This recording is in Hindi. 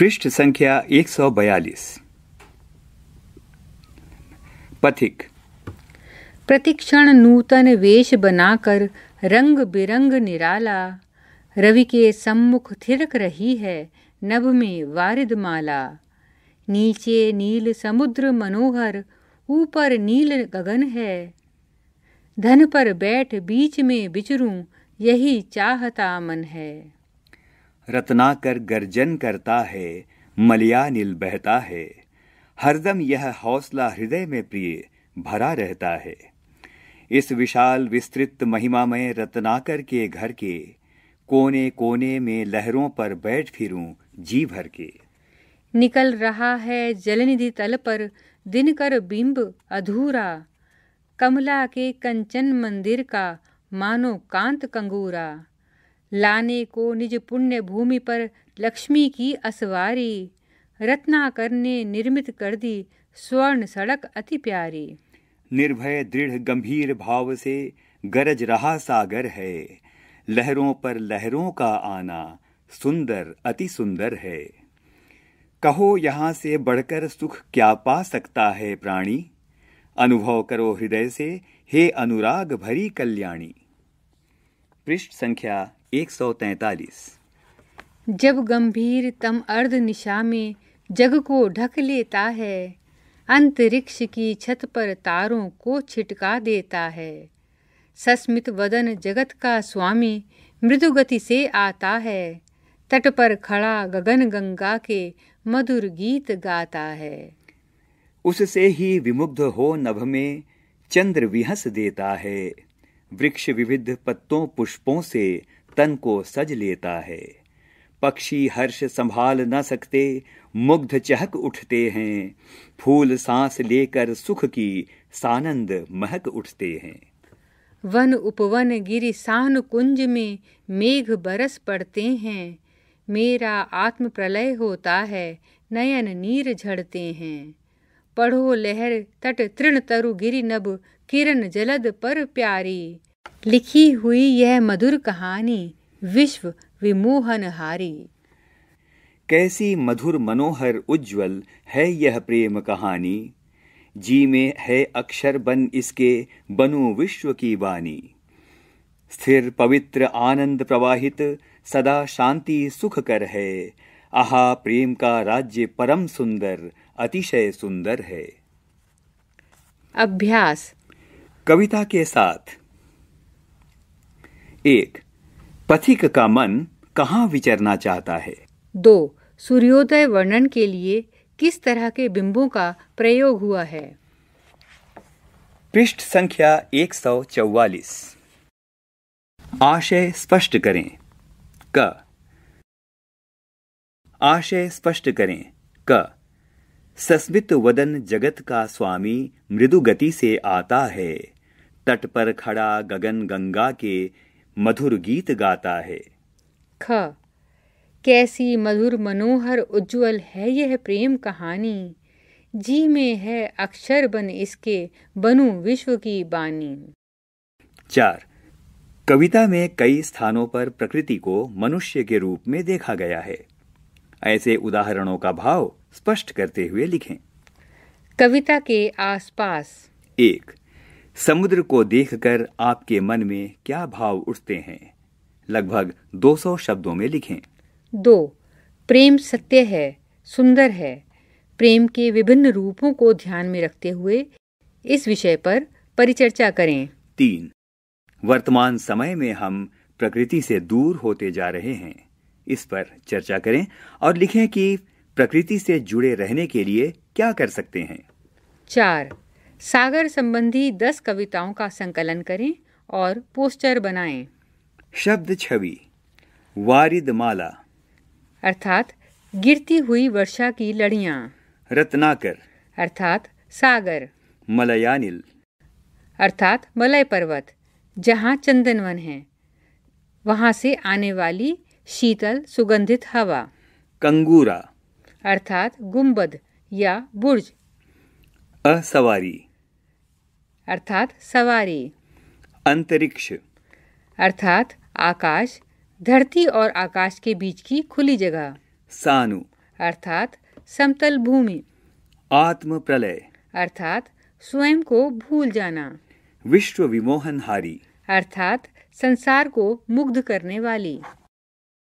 पृष्ठ संख्या 142 पथिक प्रतिक्षण नूतन वेश बनाकर रंग बिरंग निराला रवि के सम्मुख थिरक रही है नभ में वारिद माला नीचे नील समुद्र मनोहर ऊपर नील गगन है धन पर बैठ बीच में बिचरूं यही चाहता मन है रत्नाकर गर्जन करता है मलयानिल बहता है हरदम यह हौसला हृदय में प्रिय भरा रहता है इस विशाल विस्तृत महिमामय रत्नाकर के घर के कोने कोने में लहरों पर बैठ फिरूं जी भर के निकल रहा है जलनिधि तल पर दिन कर बिंब अधूरा कमला के कंचन मंदिर का मानो कांत कंगूरा लाने को निज पुण्य भूमि पर लक्ष्मी की असवारी रत्नाकर ने निर्मित कर दी स्वर्ण सड़क अति प्यारी निर्भय दृढ़ गंभीर भाव से गरज रहा सागर है लहरों पर लहरों का आना सुंदर अति सुंदर है कहो यहाँ से बढ़कर सुख क्या पा सकता है प्राणी अनुभव करो हृदय से हे अनुराग भरी कल्याणी पृष्ठ संख्या एक सौ तैतालीस जब गंभीर तम अर्ध निशा में जग को ढक लेता है अंतरिक्ष की छत पर तारों को छिटका देता है सस्मित वदन जगत का स्वामी गति से आता है तट पर खड़ा गगन गंगा के मधुर गीत गाता है उससे ही विमुग्ध हो नभ में चंद्र विहस देता है वृक्ष विविध पत्तों पुष्पों से तन को सज लेता है पक्षी हर्ष संभाल न सकते मुग्ध चहक उठते हैं फूल सांस लेकर सुख की सानंद महक उठते हैं वन उपवन गिरी सान कुंज में मेघ बरस पड़ते हैं मेरा आत्म प्रलय होता है नयन नीर झड़ते हैं पढ़ो लहर तट तृण तरु गिरि नब किरण जलद पर प्यारी लिखी हुई यह मधुर कहानी विश्व विमोहन हारी कैसी मधुर मनोहर उज्जवल है यह प्रेम कहानी जी में है अक्षर बन इसके बनो विश्व की वानी स्थिर पवित्र आनंद प्रवाहित सदा शांति सुख कर है आहा प्रेम का राज्य परम सुंदर अतिशय सुंदर है अभ्यास कविता के साथ एक पथिक का मन कहाँ विचरना चाहता है दो सूर्योदय वर्णन के लिए किस तरह के बिंबों का प्रयोग हुआ है पृष्ठ संख्या एक सौ चौवालीस आशय स्पष्ट करें क आशय स्पष्ट करें क सस्मित वदन जगत का स्वामी मृदु गति से आता है तट पर खड़ा गगन गंगा के मधुर गीत गाता है ख कैसी मधुर मनोहर उज्जवल है यह प्रेम कहानी जी में है अक्षर बन इसके बनु विश्व की बानी चार कविता में कई स्थानों पर प्रकृति को मनुष्य के रूप में देखा गया है ऐसे उदाहरणों का भाव स्पष्ट करते हुए लिखें कविता के आसपास एक समुद्र को देखकर आपके मन में क्या भाव उठते हैं लगभग 200 शब्दों में लिखें दो प्रेम सत्य है सुंदर है प्रेम के विभिन्न रूपों को ध्यान में रखते हुए इस विषय पर परिचर्चा करें तीन वर्तमान समय में हम प्रकृति से दूर होते जा रहे हैं इस पर चर्चा करें और लिखें कि प्रकृति से जुड़े रहने के लिए क्या कर सकते हैं चार सागर संबंधी दस कविताओं का संकलन करें और पोस्टर बनाएं। शब्द छवि वारिद माला अर्थात गिरती हुई वर्षा की लड़िया रत्नाकर अर्थात सागर मलयानिल अर्थात मलय पर्वत जहाँ चंदनवन है वहाँ से आने वाली शीतल सुगंधित हवा कंगूरा अर्थात गुम्बद या बुर्ज असवारी अर्थात सवारी अंतरिक्ष अर्थात आकाश धरती और आकाश के बीच की खुली जगह सानु अर्थात समतल भूमि आत्म प्रलय अर्थात स्वयं को भूल जाना विश्व विमोहन हारी अर्थात संसार को मुग्ध करने वाली